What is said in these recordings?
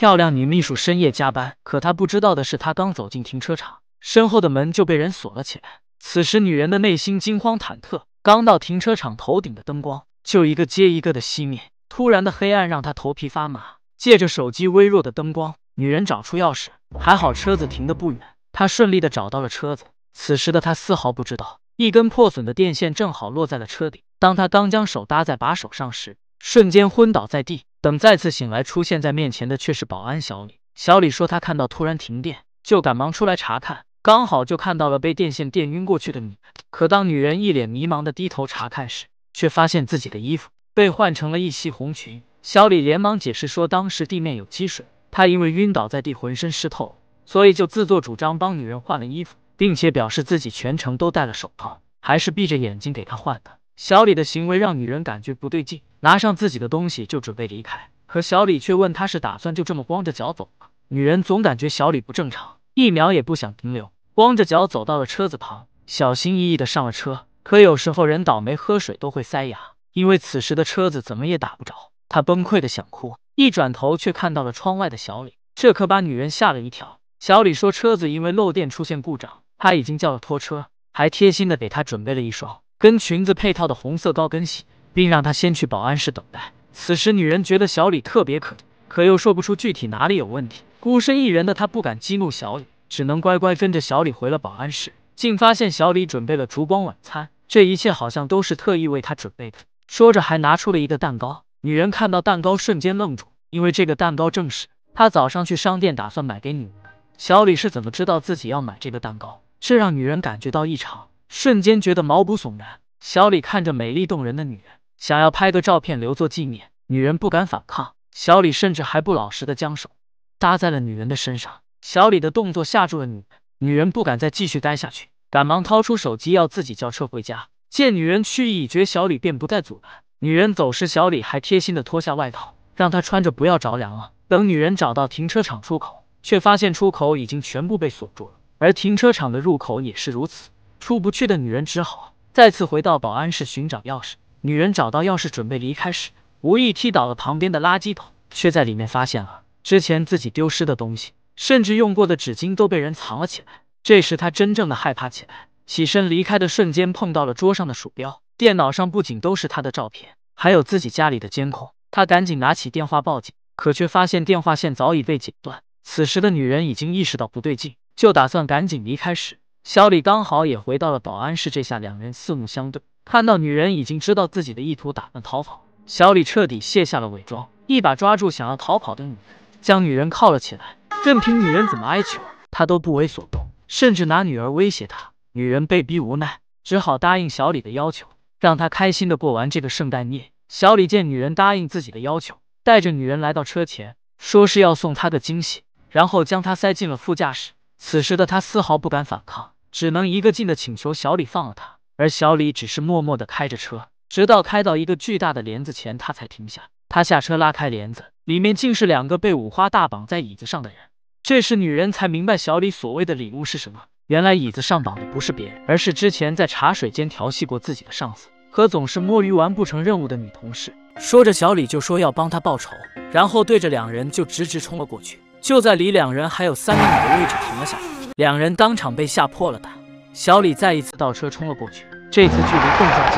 漂亮女秘书深夜加班，可她不知道的是，她刚走进停车场，身后的门就被人锁了起来。此时，女人的内心惊慌忐忑。刚到停车场，头顶的灯光就一个接一个的熄灭，突然的黑暗让她头皮发麻。借着手机微弱的灯光，女人找出钥匙，还好车子停的不远，她顺利的找到了车子。此时的她丝毫不知道，一根破损的电线正好落在了车顶。当她刚将手搭在把手上时，瞬间昏倒在地。等再次醒来，出现在面前的却是保安小李。小李说，他看到突然停电，就赶忙出来查看，刚好就看到了被电线电晕过去的女人。可当女人一脸迷茫的低头查看时，却发现自己的衣服被换成了一袭红裙。小李连忙解释说，当时地面有积水，他因为晕倒在地，浑身湿透，所以就自作主张帮女人换了衣服，并且表示自己全程都戴了手套，还是闭着眼睛给她换的。小李的行为让女人感觉不对劲。拿上自己的东西就准备离开，可小李却问他是打算就这么光着脚走吗？女人总感觉小李不正常，一秒也不想停留，光着脚走到了车子旁，小心翼翼的上了车。可有时候人倒霉喝水都会塞牙，因为此时的车子怎么也打不着，她崩溃的想哭，一转头却看到了窗外的小李，这可把女人吓了一跳。小李说车子因为漏电出现故障，他已经叫了拖车，还贴心的给她准备了一双跟裙子配套的红色高跟鞋。并让他先去保安室等待。此时，女人觉得小李特别可，可又说不出具体哪里有问题。孤身一人的她不敢激怒小李，只能乖乖跟着小李回了保安室，竟发现小李准备了烛光晚餐，这一切好像都是特意为她准备的。说着，还拿出了一个蛋糕。女人看到蛋糕瞬间愣住，因为这个蛋糕正是她早上去商店打算买给女人。小李是怎么知道自己要买这个蛋糕？这让女人感觉到异常，瞬间觉得毛骨悚然。小李看着美丽动人的女人。想要拍个照片留作纪念，女人不敢反抗，小李甚至还不老实的将手搭在了女人的身上。小李的动作吓住了女人，女人不敢再继续待下去，赶忙掏出手机要自己叫车回家。见女人去意已决，小李便不再阻拦。女人走时，小李还贴心的脱下外套让她穿着，不要着凉了。等女人找到停车场出口，却发现出口已经全部被锁住了，而停车场的入口也是如此，出不去的女人只好再次回到保安室寻找钥匙。女人找到钥匙准备离开时，无意踢倒了旁边的垃圾桶，却在里面发现了之前自己丢失的东西，甚至用过的纸巾都被人藏了起来。这时她真正的害怕起来，起身离开的瞬间碰到了桌上的鼠标，电脑上不仅都是她的照片，还有自己家里的监控。她赶紧拿起电话报警，可却发现电话线早已被剪断。此时的女人已经意识到不对劲，就打算赶紧离开时。小李刚好也回到了保安室，这下两人四目相对，看到女人已经知道自己的意图，打算逃跑。小李彻底卸下了伪装，一把抓住想要逃跑的女人，将女人铐了起来。任凭女人怎么哀求，他都不为所动，甚至拿女儿威胁她。女人被逼无奈，只好答应小李的要求，让他开心的过完这个圣诞夜。小李见女人答应自己的要求，带着女人来到车前，说是要送她个惊喜，然后将她塞进了副驾驶。此时的他丝毫不敢反抗。只能一个劲的请求小李放了他，而小李只是默默的开着车，直到开到一个巨大的帘子前，他才停下。他下车拉开帘子，里面竟是两个被五花大绑在椅子上的人。这时女人才明白小李所谓的礼物是什么，原来椅子上绑的不是别人，而是之前在茶水间调戏过自己的上司和总是摸鱼完不成任务的女同事。说着，小李就说要帮他报仇，然后对着两人就直直冲了过去。就在离两人还有三米的位置停了下来，两人当场被吓破了胆。小李再一次倒车冲了过去，这次距离更加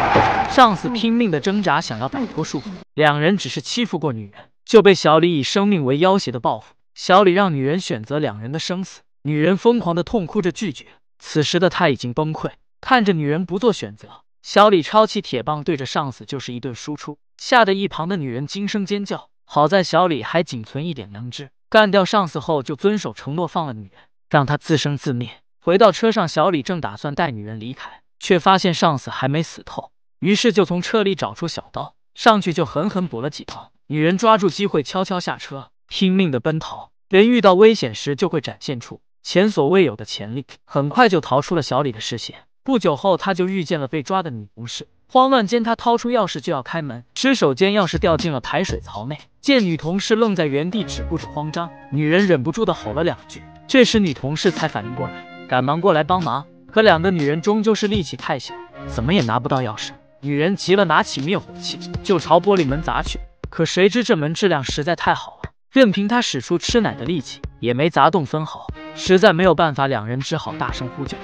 近。上司拼命的挣扎，想要摆脱束缚。两人只是欺负过女人，就被小李以生命为要挟的报复。小李让女人选择两人的生死，女人疯狂的痛哭着拒绝。此时的他已经崩溃，看着女人不做选择，小李抄起铁棒，对着上司就是一顿输出，吓得一旁的女人惊声尖叫。好在小李还仅存一点良知。干掉上司后，就遵守承诺放了女人，让她自生自灭。回到车上，小李正打算带女人离开，却发现上司还没死透，于是就从车里找出小刀，上去就狠狠补了几刀。女人抓住机会，悄悄下车，拼命的奔逃。人遇到危险时，就会展现出前所未有的潜力，很快就逃出了小李的视线。不久后，他就遇见了被抓的女同事。慌乱间，他掏出钥匙就要开门，失手间钥匙掉进了排水槽内。见女同事愣在原地止不住慌张，女人忍不住的吼了两句。这时女同事才反应过来，赶忙过来帮忙。可两个女人终究是力气太小，怎么也拿不到钥匙。女人急了，拿起灭火器就朝玻璃门砸去。可谁知这门质量实在太好了，任凭她使出吃奶的力气，也没砸动分毫。实在没有办法，两人只好大声呼救。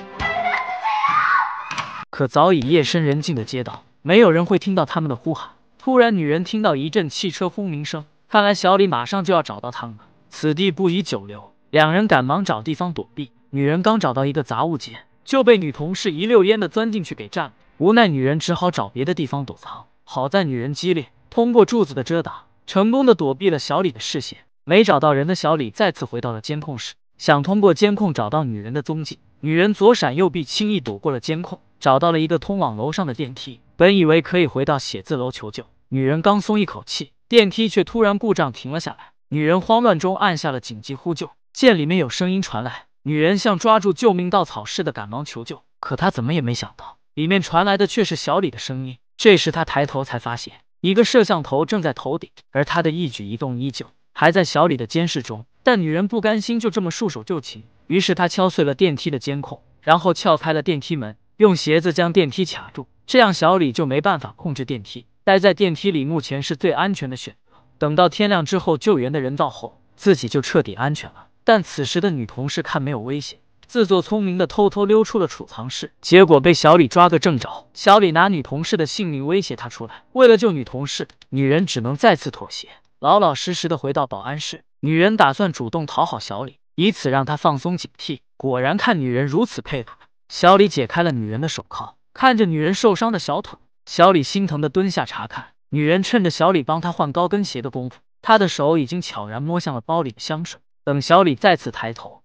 可早已夜深人静的街道，没有人会听到他们的呼喊。突然，女人听到一阵汽车轰鸣声，看来小李马上就要找到他们了。此地不宜久留，两人赶忙找地方躲避。女人刚找到一个杂物间，就被女同事一溜烟的钻进去给占了。无奈，女人只好找别的地方躲藏。好在女人机灵，通过柱子的遮挡，成功的躲避了小李的视线。没找到人的小李再次回到了监控室，想通过监控找到女人的踪迹。女人左闪右避，轻易躲过了监控，找到了一个通往楼上的电梯。本以为可以回到写字楼求救，女人刚松一口气，电梯却突然故障停了下来。女人慌乱中按下了紧急呼救，见里面有声音传来，女人像抓住救命稻草似的赶忙求救。可她怎么也没想到，里面传来的却是小李的声音。这时她抬头才发现，一个摄像头正在头顶，而她的一举一动依旧还在小李的监视中。但女人不甘心就这么束手就擒。于是他敲碎了电梯的监控，然后撬开了电梯门，用鞋子将电梯卡住，这样小李就没办法控制电梯，待在电梯里目前是最安全的选择。等到天亮之后救援的人到后，自己就彻底安全了。但此时的女同事看没有危险，自作聪明的偷偷溜出了储藏室，结果被小李抓个正着。小李拿女同事的性命威胁她出来，为了救女同事，女人只能再次妥协，老老实实的回到保安室。女人打算主动讨好小李。以此让他放松警惕。果然，看女人如此配合，小李解开了女人的手铐。看着女人受伤的小腿，小李心疼的蹲下查看。女人趁着小李帮她换高跟鞋的功夫，她的手已经悄然摸向了包里的香水。等小李再次抬头，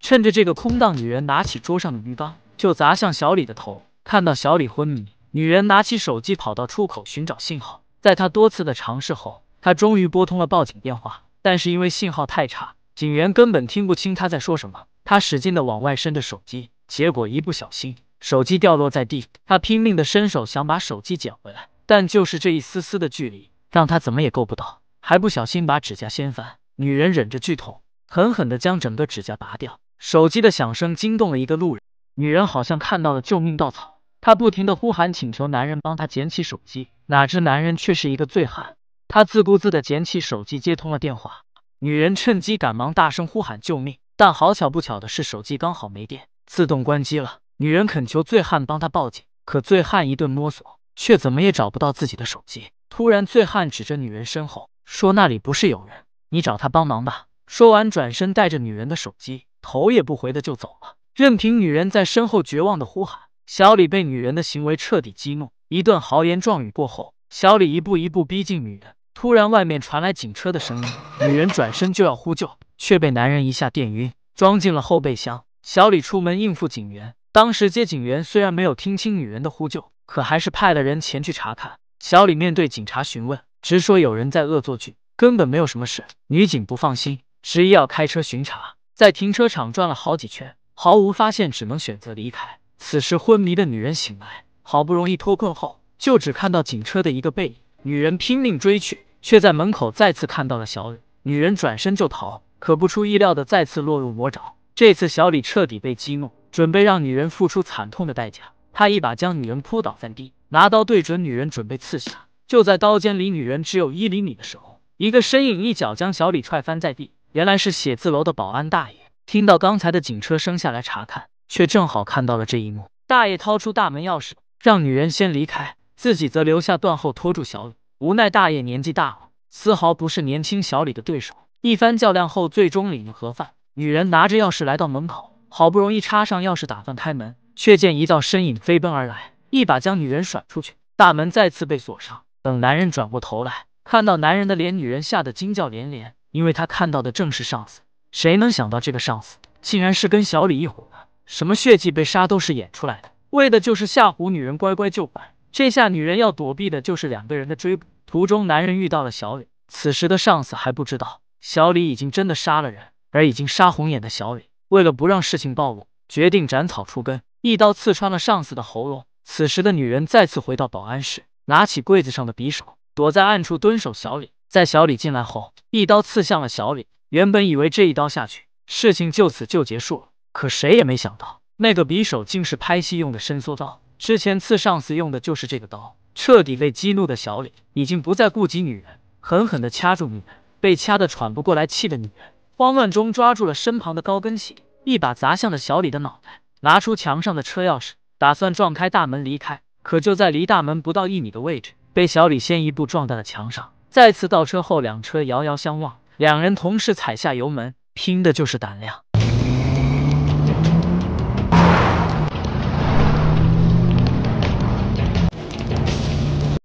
趁着这个空档，女人拿起桌上的鱼缸就砸向小李的头。看到小李昏迷，女人拿起手机跑到出口寻找信号。在她多次的尝试后，她终于拨通了报警电话。但是因为信号太差，警员根本听不清他在说什么。他使劲的往外伸着手机，结果一不小心手机掉落在地。他拼命的伸手想把手机捡回来，但就是这一丝丝的距离，让他怎么也够不到，还不小心把指甲掀翻。女人忍着剧痛，狠狠的将整个指甲拔掉。手机的响声惊动了一个路人，女人好像看到了救命稻草，她不停的呼喊请求男人帮她捡起手机，哪知男人却是一个醉汉。他自顾自地捡起手机，接通了电话。女人趁机赶忙大声呼喊救命，但好巧不巧的是，手机刚好没电，自动关机了。女人恳求醉汉帮她报警，可醉汉一顿摸索，却怎么也找不到自己的手机。突然，醉汉指着女人身后说：“那里不是有人，你找他帮忙吧。”说完，转身带着女人的手机，头也不回的就走了，任凭女人在身后绝望的呼喊。小李被女人的行为彻底激怒，一顿豪言壮语过后，小李一步一步逼近女人。突然，外面传来警车的声音，女人转身就要呼救，却被男人一下电晕，装进了后备箱。小李出门应付警员，当时接警员虽然没有听清女人的呼救，可还是派了人前去查看。小李面对警察询问，直说有人在恶作剧，根本没有什么事。女警不放心，执意要开车巡查，在停车场转了好几圈，毫无发现，只能选择离开。此时昏迷的女人醒来，好不容易脱困后，就只看到警车的一个背影。女人拼命追去，却在门口再次看到了小李。女人转身就逃，可不出意料的再次落入魔爪。这次小李彻底被激怒，准备让女人付出惨痛的代价。他一把将女人扑倒在地，拿刀对准女人准备刺下。就在刀尖离女人只有一厘米的时候，一个身影一脚将小李踹翻在地。原来是写字楼的保安大爷，听到刚才的警车声下来查看，却正好看到了这一幕。大爷掏出大门钥匙，让女人先离开。自己则留下断后拖住小李，无奈大爷年纪大了，丝毫不是年轻小李的对手。一番较量后，最终领了盒饭。女人拿着钥匙来到门口，好不容易插上钥匙打算开门，却见一道身影飞奔而来，一把将女人甩出去，大门再次被锁上。等男人转过头来，看到男人的脸，女人吓得惊叫连连，因为她看到的正是上司。谁能想到这个上司竟然是跟小李一伙的？什么血迹被杀都是演出来的，为的就是吓唬女人乖乖就范。这下女人要躲避的就是两个人的追捕。途中，男人遇到了小李。此时的上司还不知道小李已经真的杀了人，而已经杀红眼的小李为了不让事情暴露，决定斩草除根，一刀刺穿了上司的喉咙。此时的女人再次回到保安室，拿起柜子上的匕首，躲在暗处蹲守。小李在小李进来后，一刀刺向了小李。原本以为这一刀下去，事情就此就结束了，可谁也没想到，那个匕首竟是拍戏用的伸缩刀。之前刺上司用的就是这个刀，彻底被激怒的小李已经不再顾及女人，狠狠的掐住女人，被掐得喘不过来气的女人慌乱中抓住了身旁的高跟鞋，一把砸向了小李的脑袋，拿出墙上的车钥匙，打算撞开大门离开，可就在离大门不到一米的位置，被小李先一步撞在了墙上，再次倒车后，两车遥遥相望，两人同时踩下油门，拼的就是胆量。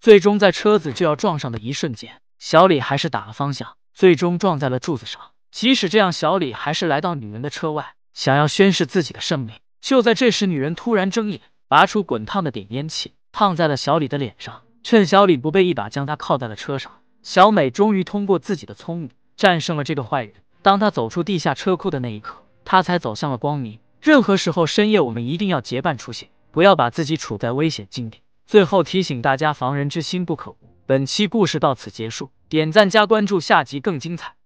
最终，在车子就要撞上的一瞬间，小李还是打了方向，最终撞在了柱子上。即使这样，小李还是来到女人的车外，想要宣誓自己的胜利。就在这时，女人突然睁眼，拔出滚烫的点烟器，烫在了小李的脸上。趁小李不备，一把将他铐在了车上。小美终于通过自己的聪明战胜了这个坏人。当她走出地下车库的那一刻，她才走向了光明。任何时候深夜，我们一定要结伴出行，不要把自己处在危险境地。最后提醒大家，防人之心不可无。本期故事到此结束，点赞加关注，下集更精彩。